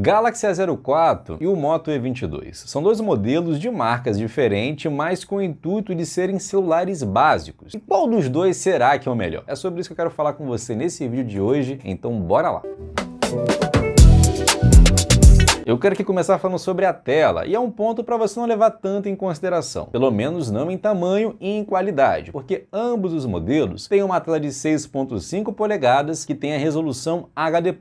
Galaxy A04 e o Moto E22. São dois modelos de marcas diferentes, mas com o intuito de serem celulares básicos. E qual dos dois será que é o melhor? É sobre isso que eu quero falar com você nesse vídeo de hoje, então bora lá! Música eu quero aqui começar falando sobre a tela, e é um ponto para você não levar tanto em consideração, pelo menos não em tamanho e em qualidade, porque ambos os modelos têm uma tela de 6.5 polegadas que tem a resolução HD+,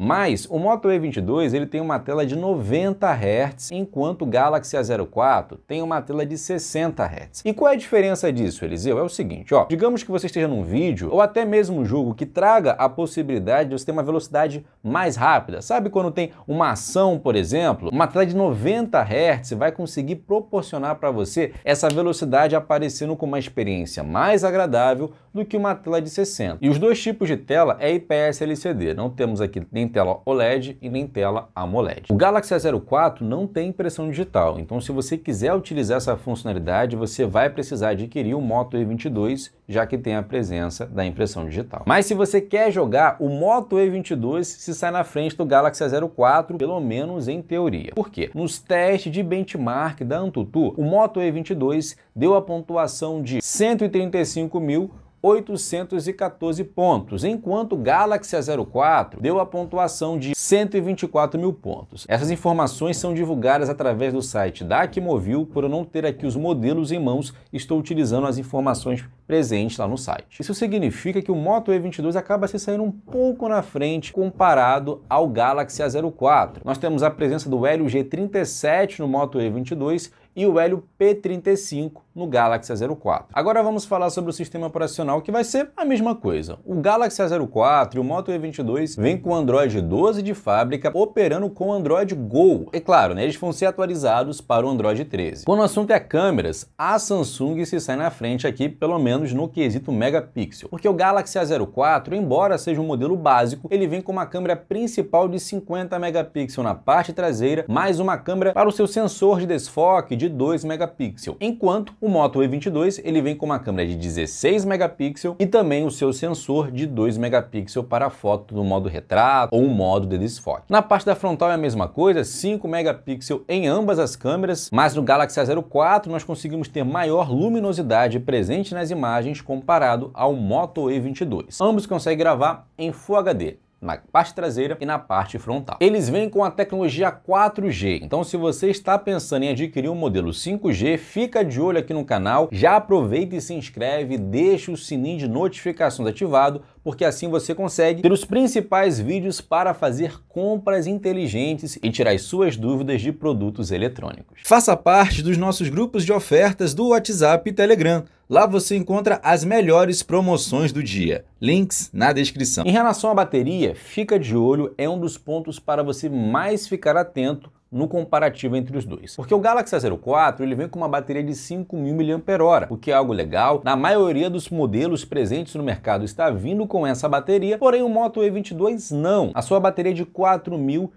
mas o Moto E22 ele tem uma tela de 90 Hz, enquanto o Galaxy A04 tem uma tela de 60 Hz. E qual é a diferença disso, Eliseu? É o seguinte, ó, digamos que você esteja num vídeo ou até mesmo um jogo que traga a possibilidade de você ter uma velocidade mais rápida, sabe quando tem uma ação, por por exemplo, uma tela de 90 Hz vai conseguir proporcionar para você essa velocidade aparecendo com uma experiência mais agradável do que uma tela de 60. E os dois tipos de tela é IPS LCD, não temos aqui nem tela OLED e nem tela AMOLED. O Galaxy A04 não tem impressão digital, então se você quiser utilizar essa funcionalidade, você vai precisar adquirir o Moto E22, já que tem a presença da impressão digital. Mas se você quer jogar, o Moto E22 se sai na frente do Galaxy A04, pelo menos em teoria. Por quê? Nos testes de benchmark da Antutu, o Moto E22 deu a pontuação de 135 mil 814 pontos, enquanto o Galaxy A04 deu a pontuação de 124 mil pontos. Essas informações são divulgadas através do site da Aquimovil, por eu não ter aqui os modelos em mãos, estou utilizando as informações presentes lá no site. Isso significa que o Moto E22 acaba se saindo um pouco na frente comparado ao Galaxy A04. Nós temos a presença do Helio G37 no Moto E22 e o Helio P35 no Galaxy A04. Agora vamos falar sobre o sistema operacional que vai ser a mesma coisa. O Galaxy A04 e o Moto E22 vêm com o Android 12 de fábrica operando com o Android Go. É claro, né, eles vão ser atualizados para o Android 13. Quando o assunto é câmeras, a Samsung se sai na frente aqui, pelo menos no quesito megapixel, porque o Galaxy A04, embora seja um modelo básico, ele vem com uma câmera principal de 50 megapixels na parte traseira, mais uma câmera para o seu sensor de desfoque de 2 megapixels, enquanto o Moto E22 ele vem com uma câmera de 16 megapixels e também o seu sensor de 2 megapixels para foto no modo retrato ou modo de desfoque. Na parte da frontal é a mesma coisa, 5 megapixels em ambas as câmeras, mas no Galaxy A04 nós conseguimos ter maior luminosidade presente nas imagens comparado ao Moto E22. Ambos conseguem gravar em Full HD na parte traseira e na parte frontal. Eles vêm com a tecnologia 4G, então se você está pensando em adquirir um modelo 5G, fica de olho aqui no canal, já aproveita e se inscreve, deixa o sininho de notificações ativado porque assim você consegue ter os principais vídeos para fazer compras inteligentes e tirar suas dúvidas de produtos eletrônicos. Faça parte dos nossos grupos de ofertas do WhatsApp e Telegram. Lá você encontra as melhores promoções do dia. Links na descrição. Em relação à bateria, fica de olho é um dos pontos para você mais ficar atento no comparativo entre os dois. Porque o Galaxy A04 ele vem com uma bateria de 5.000 mAh, o que é algo legal. Na maioria dos modelos presentes no mercado está vindo com essa bateria, porém o Moto E22 não. A sua bateria é de 4.020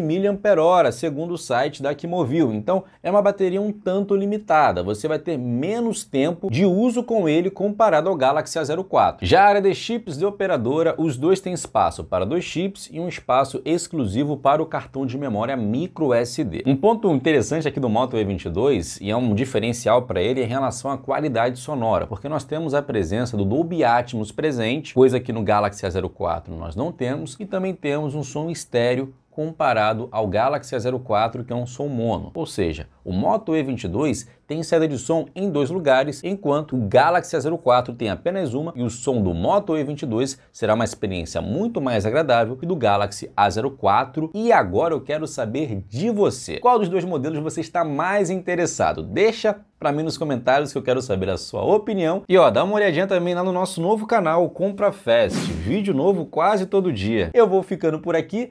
mAh, segundo o site da Kimovil. Então é uma bateria um tanto limitada, você vai ter menos tempo de uso com ele comparado ao Galaxy A04. Já a área de chips de operadora, os dois têm espaço para dois chips e um espaço exclusivo para o cartão de memória micro um ponto interessante aqui do Moto E22, e é um diferencial para ele, é em relação à qualidade sonora, porque nós temos a presença do Dolby Atmos presente, coisa que no Galaxy A04 nós não temos, e também temos um som estéreo comparado ao Galaxy A04, que é um som mono. Ou seja, o Moto E22 tem saída de som em dois lugares, enquanto o Galaxy A04 tem apenas uma e o som do Moto E22 será uma experiência muito mais agradável que do Galaxy A04. E agora eu quero saber de você. Qual dos dois modelos você está mais interessado? Deixa para mim nos comentários que eu quero saber a sua opinião. E ó, dá uma olhadinha também lá no nosso novo canal Compra Fest, vídeo novo quase todo dia. Eu vou ficando por aqui.